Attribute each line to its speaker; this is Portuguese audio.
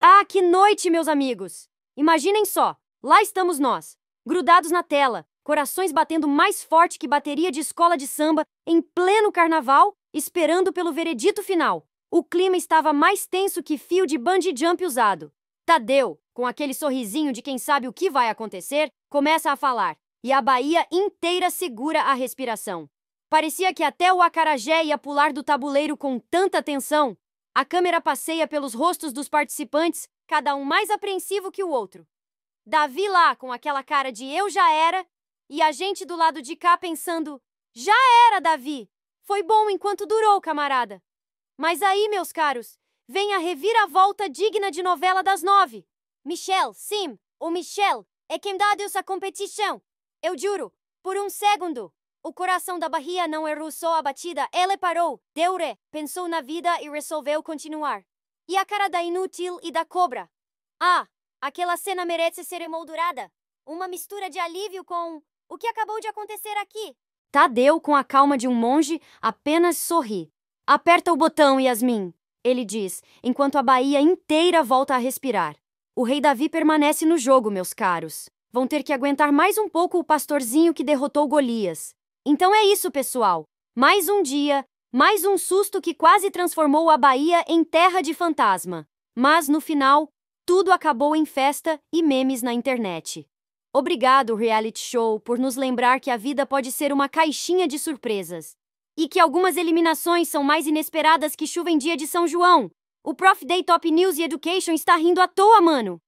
Speaker 1: Ah, que noite, meus amigos! Imaginem só, lá estamos nós, grudados na tela, corações batendo mais forte que bateria de escola de samba, em pleno carnaval, esperando pelo veredito final. O clima estava mais tenso que fio de bungee jump usado. Tadeu, com aquele sorrisinho de quem sabe o que vai acontecer, começa a falar, e a Bahia inteira segura a respiração. Parecia que até o acarajé ia pular do tabuleiro com tanta tensão. A câmera passeia pelos rostos dos participantes, cada um mais apreensivo que o outro. Davi lá com aquela cara de eu já era e a gente do lado de cá pensando: já era, Davi! Foi bom enquanto durou, camarada. Mas aí, meus caros, vem a reviravolta digna de novela das nove. Michel, sim, o Michel, é quem dá Deus a competição. Eu juro, por um segundo, o coração da Bahia não errou só a batida, ele parou, deu ré, pensou na vida e resolveu continuar. E a cara da inútil e da cobra? Ah, aquela cena merece ser emoldurada. Uma mistura de alívio com o que acabou de acontecer aqui. Tadeu, com a calma de um monge, apenas sorri. Aperta o botão, Yasmin, ele diz, enquanto a Bahia inteira volta a respirar. O rei Davi permanece no jogo, meus caros. Vão ter que aguentar mais um pouco o pastorzinho que derrotou Golias. Então é isso, pessoal. Mais um dia, mais um susto que quase transformou a Bahia em terra de fantasma. Mas no final, tudo acabou em festa e memes na internet. Obrigado, reality show, por nos lembrar que a vida pode ser uma caixinha de surpresas. E que algumas eliminações são mais inesperadas que chuva em dia de São João. O Prof Day Top News e Education está rindo à toa, mano!